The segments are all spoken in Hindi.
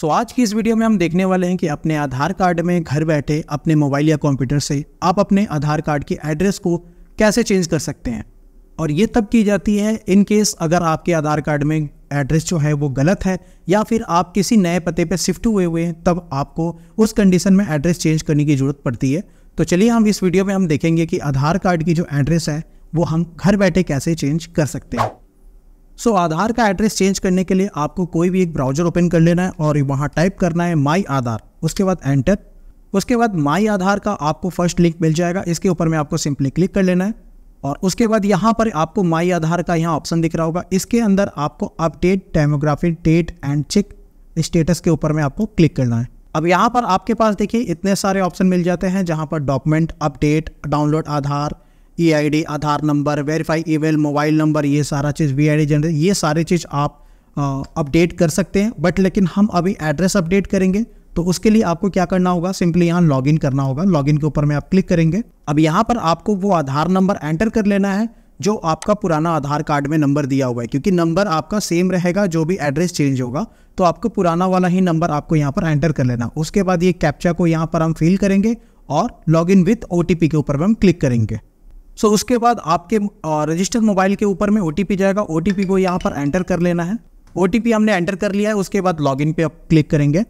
सो so, आज की इस वीडियो में हम देखने वाले हैं कि अपने आधार कार्ड में घर बैठे अपने मोबाइल या कंप्यूटर से आप अपने आधार कार्ड के एड्रेस को कैसे चेंज कर सकते हैं और ये तब की जाती है इन केस अगर आपके आधार कार्ड में एड्रेस जो है वो गलत है या फिर आप किसी नए पते पर शिफ्ट हुए हुए हैं तब आपको उस कंडीशन में एड्रेस चेंज करने की ज़रूरत पड़ती है तो चलिए हम इस वीडियो में हम देखेंगे कि आधार कार्ड की जो एड्रेस है वो हम घर बैठे कैसे चेंज कर सकते हैं सो आधार का एड्रेस चेंज करने के लिए आपको कोई भी एक ब्राउजर ओपन कर लेना है और वहाँ टाइप करना है माई आधार उसके बाद एंटर उसके बाद माई आधार का आपको फर्स्ट लिंक मिल जाएगा इसके ऊपर में आपको सिंपली क्लिक कर लेना है और उसके बाद यहाँ पर आपको माई आधार का यहाँ ऑप्शन दिख रहा होगा इसके अंदर आपको update demography date and check status के ऊपर में आपको क्लिक करना है अब यहाँ पर आपके पास देखिए इतने सारे ऑप्शन मिल जाते हैं जहाँ पर document update download Aadhaar E e I Aadhaar number verify email mobile number ये सारा चीज़ वी आई जनरेट ये सारी चीज़ आप अपडेट कर सकते हैं बट लेकिन हम अभी एड्रेस अपडेट करेंगे तो उसके लिए आपको क्या करना होगा सिंपली यहाँ लॉगिन करना होगा लॉगिन के ऊपर में आप क्लिक करेंगे अब यहाँ पर आपको वो आधार नंबर एंटर कर लेना है जो आपका पुराना आधार कार्ड में नंबर दिया हुआ है क्योंकि नंबर आपका सेम रहेगा जो भी एड्रेस चेंज होगा तो आपको पुराना वाला ही नंबर आपको यहाँ पर एंटर कर लेना उसके बाद ये कैप्चा को यहाँ पर हम फिल करेंगे और लॉग इन विथ ओ के ऊपर हम क्लिक करेंगे सो so, उसके बाद आपके रजिस्टर्ड मोबाइल के ऊपर में ओ जाएगा ओ को यहाँ पर एंटर कर लेना है ओ हमने एंटर कर लिया है उसके बाद लॉगिन पे पर क्लिक करेंगे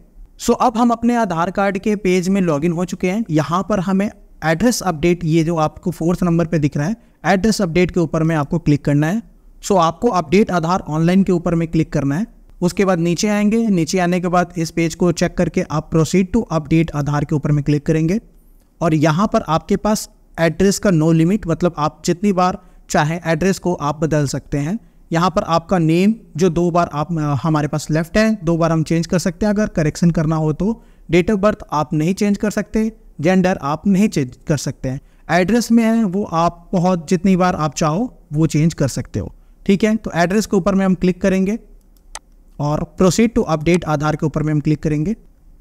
सो so, अब हम अपने आधार कार्ड के पेज में लॉगिन हो चुके हैं यहाँ पर हमें एड्रेस अपडेट ये जो आपको फोर्थ नंबर पे दिख रहा है एड्रेस अपडेट के ऊपर में आपको क्लिक करना है सो so, आपको अपडेट आधार ऑनलाइन के ऊपर में क्लिक करना है उसके बाद नीचे आएंगे नीचे आने के बाद इस पेज को चेक करके आप प्रोसीड टू अपडेट आधार के ऊपर में क्लिक करेंगे और यहाँ पर आपके पास एड्रेस का नो लिमिट मतलब आप जितनी बार चाहें एड्रेस को आप बदल सकते हैं यहाँ पर आपका नेम जो दो बार आप हमारे पास लेफ्ट है दो बार हम चेंज कर सकते हैं अगर करेक्शन करना हो तो डेट ऑफ बर्थ आप नहीं चेंज कर सकते जेंडर आप नहीं चेंज कर सकते हैं एड्रेस में है वो आप बहुत जितनी बार आप चाहो वो चेंज कर सकते हो ठीक है तो एड्रेस के ऊपर में हम क्लिक करेंगे और प्रोसीड टू अपडेट आधार के ऊपर में हम क्लिक करेंगे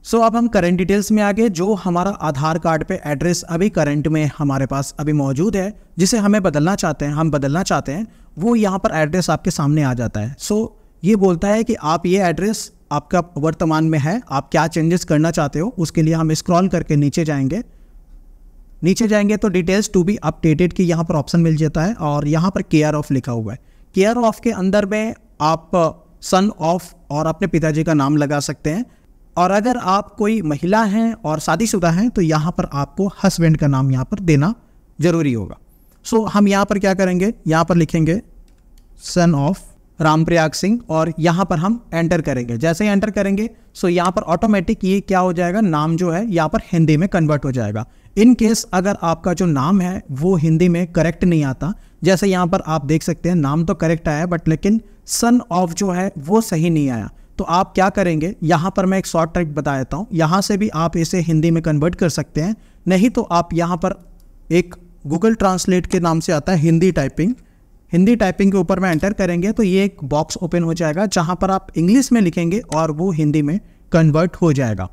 सो so, अब हम करंट डिटेल्स में आगे जो हमारा आधार कार्ड पे एड्रेस अभी करंट में हमारे पास अभी मौजूद है जिसे हमें बदलना चाहते हैं हम बदलना चाहते हैं वो यहाँ पर एड्रेस आपके सामने आ जाता है सो so, ये बोलता है कि आप ये एड्रेस आपका वर्तमान में है आप क्या चेंजेस करना चाहते हो उसके लिए हम स्क्रॉल करके नीचे जाएंगे नीचे जाएंगे तो डिटेल्स टू बी अपडेटेड की यहाँ पर ऑप्शन मिल जाता है और यहाँ पर केयर ऑफ लिखा हुआ है केयर ऑफ के अंदर में आप सन ऑफ और अपने पिताजी का नाम लगा सकते हैं और अगर आप कोई महिला हैं और शादीशुदा हैं तो यहाँ पर आपको हस्बैंड का नाम यहाँ पर देना ज़रूरी होगा सो so, हम यहाँ पर क्या करेंगे यहाँ पर लिखेंगे सन ऑफ रामप्रयाग सिंह और यहाँ पर हम एंटर करेंगे जैसे ही एंटर करेंगे सो so यहाँ पर ऑटोमेटिक ये क्या हो जाएगा नाम जो है यहाँ पर हिंदी में कन्वर्ट हो जाएगा इन केस अगर आपका जो नाम है वो हिंदी में करेक्ट नहीं आता जैसे यहाँ पर आप देख सकते हैं नाम तो करेक्ट आया बट लेकिन सन ऑफ जो है वो सही नहीं आया तो आप क्या करेंगे यहाँ पर मैं एक शॉर्ट ट्रिक बता देता हूँ यहाँ से भी आप इसे हिंदी में कन्वर्ट कर सकते हैं नहीं तो आप यहाँ पर एक गूगल ट्रांसलेट के नाम से आता है हिंदी टाइपिंग हिंदी टाइपिंग के ऊपर में एंटर करेंगे तो ये एक बॉक्स ओपन हो जाएगा जहाँ पर आप इंग्लिश में लिखेंगे और वो हिंदी में कन्वर्ट हो जाएगा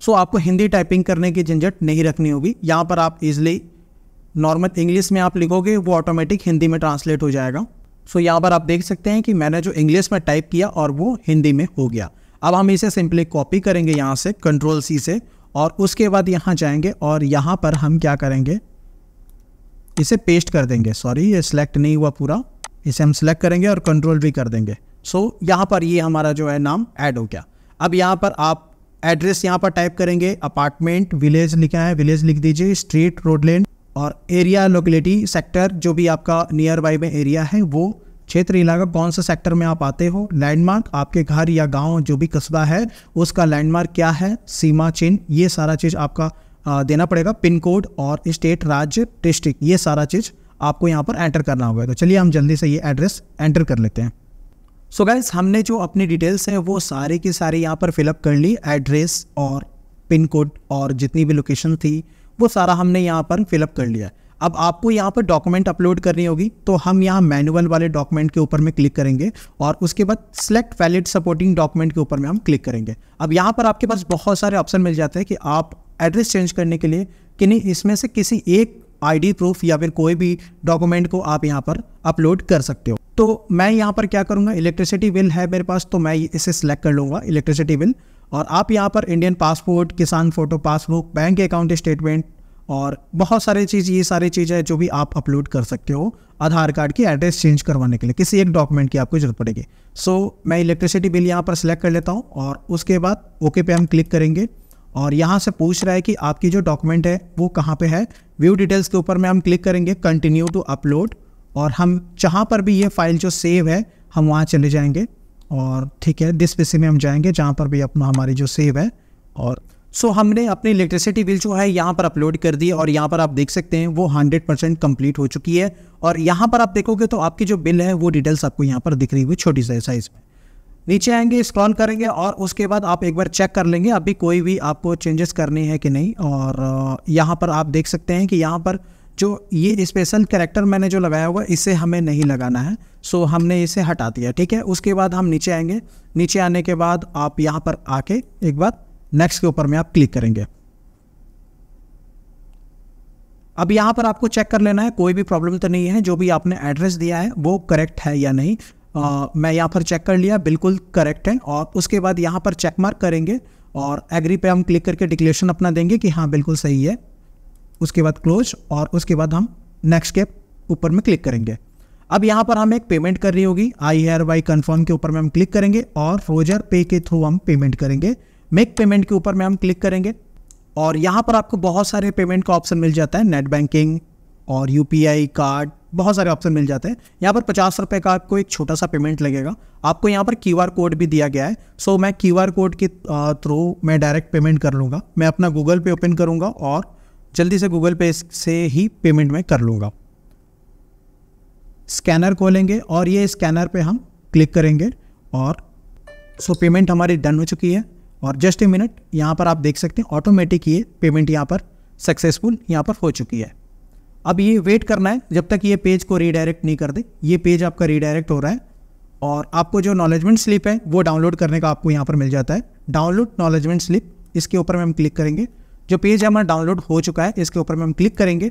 सो so, आपको हिंदी टाइपिंग करने की झंझट नहीं रखनी होगी यहाँ पर आप इजली नॉर्मल इंग्लिश में आप लिखोगे वो ऑटोमेटिक हिंदी में ट्रांसलेट हो जाएगा सो यहाँ पर आप देख सकते हैं कि मैंने जो इंग्लिश में टाइप किया और वो हिंदी में हो गया अब हम इसे सिंपली कॉपी करेंगे यहाँ से कंट्रोल सी से और उसके बाद यहाँ जाएंगे और यहाँ पर हम क्या करेंगे इसे पेस्ट कर देंगे सॉरी ये सिलेक्ट नहीं हुआ पूरा इसे हम सिलेक्ट करेंगे और कंट्रोल भी कर देंगे सो so, यहाँ पर ये हमारा जो है नाम ऐड हो गया अब यहाँ पर आप एड्रेस यहाँ पर टाइप करेंगे अपार्टमेंट विलेज लिखा है विलेज लिख दीजिए स्ट्रीट रोड लेन और एरिया लोकेलिटी सेक्टर जो भी आपका नियर बाई में एरिया है वो क्षेत्र इलाका कौन से सेक्टर में आप आते हो लैंडमार्क आपके घर या गांव जो भी कस्बा है उसका लैंडमार्क क्या है सीमा चिन्ह ये सारा चीज़ आपका देना पड़ेगा पिन कोड और स्टेट राज्य डिस्ट्रिक्ट ये सारा चीज़ आपको यहाँ पर एंटर करना होगा तो चलिए हम जल्दी से ये एड्रेस एंटर कर लेते हैं सो so गाइज हमने जो अपनी डिटेल्स हैं वो सारे की सारी यहाँ पर फिलअप कर ली एड्रेस और पिन कोड और जितनी भी लोकेशन थी वो सारा हमने यहाँ पर फिलअप कर लिया है अब आपको यहाँ पर डॉक्यूमेंट अपलोड करनी होगी तो हम यहाँ मैनुअल वाले डॉक्यूमेंट के ऊपर में क्लिक करेंगे और उसके बाद सेलेक्ट वैलिड सपोर्टिंग डॉक्यूमेंट के ऊपर में हम क्लिक करेंगे अब यहाँ पर आपके पास बहुत सारे ऑप्शन मिल जाते हैं कि आप एड्रेस चेंज करने के लिए कि नहीं इसमें से किसी एक आईडी प्रूफ या फिर कोई भी डॉक्यूमेंट को आप यहाँ पर अपलोड कर सकते हो तो मैं यहाँ पर क्या करूँगा इलेक्ट्रिसिटी बिल है मेरे पास तो मैं इसे सिलेक्ट कर लूँगा इलेक्ट्रिसिटी बिल और आप यहाँ पर इंडियन पासपोर्ट किसान photo passbook bank account statement और बहुत सारे चीज़ ये सारी चीज़ें जो भी आप अपलोड कर सकते हो आधार कार्ड की एड्रेस चेंज करवाने के लिए किसी एक डॉक्यूमेंट की आपको ज़रूरत पड़ेगी सो so, मैं इलेक्ट्रिसिटी बिल यहाँ पर सिलेक्ट कर लेता हूँ और उसके बाद ओके पे हम क्लिक करेंगे और यहाँ से पूछ रहा है कि आपकी जो डॉक्यूमेंट है वो कहाँ पे है व्यू डिटेल्स के ऊपर में हम क्लिक करेंगे कंटिन्यू टू अपलोड और हम जहाँ पर भी ये फाइल जो सेव है हम वहाँ चले जाएंगे और ठीक है दिस पे में हम जाएंगे जहाँ पर भी अपना हमारी जो सेव है और सो so, हमने अपनी इलेक्ट्रिसिटी बिल जो है यहाँ पर अपलोड कर दी और यहाँ पर आप देख सकते हैं वो 100 परसेंट कम्प्लीट हो चुकी है और यहाँ पर आप देखोगे तो आपकी जो बिल है वो डिटेल्स आपको यहाँ पर दिख रही हुई छोटी सी साइज में नीचे आएंगे स्क्रॉल करेंगे और उसके बाद आप एक बार चेक कर लेंगे अभी कोई भी आपको चेंजेस करने हैं कि नहीं और यहाँ पर आप देख सकते हैं कि यहाँ पर जो ये स्पेशल करेक्टर मैंने जो लगाया हुआ इसे हमें नहीं लगाना है सो so, हमने इसे हटा दिया ठीक है उसके बाद हम नीचे आएंगे नीचे आने के बाद आप यहाँ पर आके एक बार नेक्स्ट के ऊपर में आप क्लिक करेंगे अब यहाँ पर आपको चेक कर लेना है कोई भी प्रॉब्लम तो नहीं है जो भी आपने एड्रेस दिया है वो करेक्ट है या नहीं आ, मैं यहाँ पर चेक कर लिया बिल्कुल करेक्ट है और उसके बाद यहाँ पर चेक मार्क करेंगे और एग्री पे हम क्लिक करके डिक्लेरेशन अपना देंगे कि हाँ बिल्कुल सही है उसके बाद क्लोज और उसके बाद हम नेक्स्ट के ऊपर में क्लिक करेंगे अब यहाँ पर हम एक पेमेंट कर रही होगी आई हेयर वाई कन्फर्म के ऊपर में हम क्लिक करेंगे और फ्रोजर पे के थ्रू हम पेमेंट करेंगे मेक पेमेंट के ऊपर में हम क्लिक करेंगे और यहाँ पर आपको बहुत सारे पेमेंट का ऑप्शन मिल जाता है नेट बैंकिंग और यू कार्ड बहुत सारे ऑप्शन मिल जाते हैं यहाँ पर पचास रुपये का आपको एक छोटा सा पेमेंट लगेगा आपको यहाँ पर क्यू कोड भी दिया गया है सो मैं क्यू कोड के थ्रू मैं डायरेक्ट पेमेंट कर लूँगा मैं अपना गूगल पे ओपन करूँगा और जल्दी से गूगल पे से ही पेमेंट मैं कर लूँगा स्कैनर खोलेंगे और ये स्कैनर पे हम क्लिक करेंगे और सो पेमेंट हमारी डन हो चुकी है और जस्ट ए मिनट यहाँ पर आप देख सकते हैं ऑटोमेटिक ये पेमेंट यहाँ पर सक्सेसफुल यहाँ पर हो चुकी है अब ये वेट करना है जब तक ये पेज को रीडायरेक्ट नहीं कर दे ये पेज आपका रीडायरेक्ट हो रहा है और आपको जो नॉलेजमेंट स्लिप है वो डाउनलोड करने का आपको यहाँ पर मिल जाता है डाउनलोड नॉलेजमेंट स्लिप इसके ऊपर में हम क्लिक करेंगे जो पेज है हमारा डाउनलोड हो चुका है इसके ऊपर में हम क्लिक करेंगे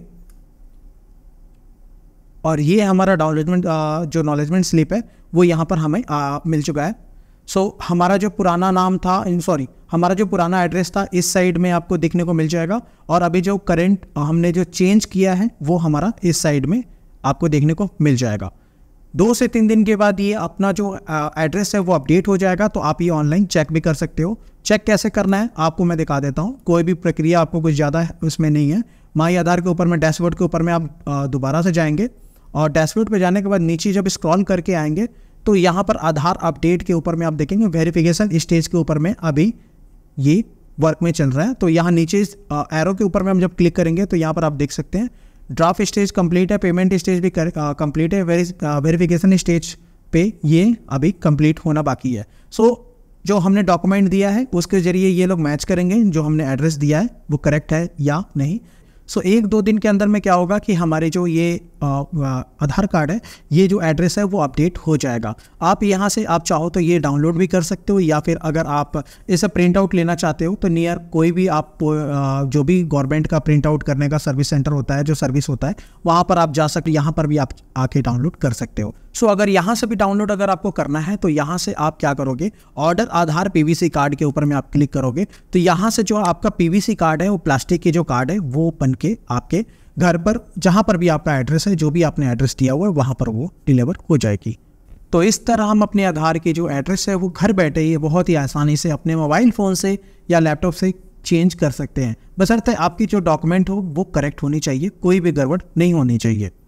और ये हमारा डाउनलोडमेंट जो नॉलेजमेंट स्लिप है वो यहाँ पर हमें आ, मिल चुका है सो so, हमारा जो पुराना नाम था सॉरी हमारा जो पुराना एड्रेस था इस साइड में आपको देखने को मिल जाएगा और अभी जो करेंट हमने जो चेंज किया है वो हमारा इस साइड में आपको देखने को मिल जाएगा दो से तीन दिन के बाद ये अपना जो एड्रेस है वो अपडेट हो जाएगा तो आप ये ऑनलाइन चेक भी कर सकते हो चेक कैसे करना है आपको मैं दिखा देता हूँ कोई भी प्रक्रिया आपको कुछ ज़्यादा उसमें नहीं है माई आधार के ऊपर में डैशबोर्ड के ऊपर में आप दोबारा से जाएंगे और डैशबोर्ड पर जाने के बाद नीचे जब स्क्रॉल करके आएंगे तो यहाँ पर आधार अपडेट के ऊपर में आप देखेंगे वेरिफिकेशन स्टेज के ऊपर में अभी ये वर्क में चल रहा है तो यहाँ नीचे इस एरो के ऊपर में हम जब क्लिक करेंगे तो यहाँ पर आप देख सकते हैं ड्राफ्ट स्टेज कंप्लीट है पेमेंट स्टेज भी कंप्लीट है वेरिफिकेशन स्टेज पे ये अभी कंप्लीट होना बाकी है सो so, जो हमने डॉक्यूमेंट दिया है उसके जरिए ये लोग मैच करेंगे जो हमने एड्रेस दिया है वो करेक्ट है या नहीं सो so, एक दो दिन के अंदर में क्या होगा कि हमारे जो ये आधार कार्ड है ये जो एड्रेस है वो अपडेट हो जाएगा आप यहाँ से आप चाहो तो ये डाउनलोड भी कर सकते हो या फिर अगर आप इसे प्रिंट आउट लेना चाहते हो तो नियर कोई भी आप जो भी गवर्नमेंट का प्रिंट आउट करने का सर्विस सेंटर होता है जो सर्विस होता है वहाँ पर आप जा सकते यहाँ पर भी आप आके डाउनलोड कर सकते हो सो अगर यहाँ से भी डाउनलोड अगर आपको करना है तो यहाँ से आप क्या करोगे ऑर्डर आधार पी कार्ड के ऊपर में आप क्लिक करोगे तो यहाँ से जो आपका पी कार्ड है वो प्लास्टिक के जो कार्ड है वो बन के आपके घर पर जहाँ पर भी आपका एड्रेस है जो भी आपने एड्रेस दिया हुआ है वहाँ पर वो डिलीवर हो जाएगी तो इस तरह हम अपने आधार के जो एड्रेस है वो घर बैठे ही बहुत ही आसानी से अपने मोबाइल फ़ोन से या लैपटॉप से चेंज कर सकते हैं बसरते आपकी जो डॉक्यूमेंट हो वो करेक्ट होनी चाहिए कोई भी गड़बड़ नहीं होनी चाहिए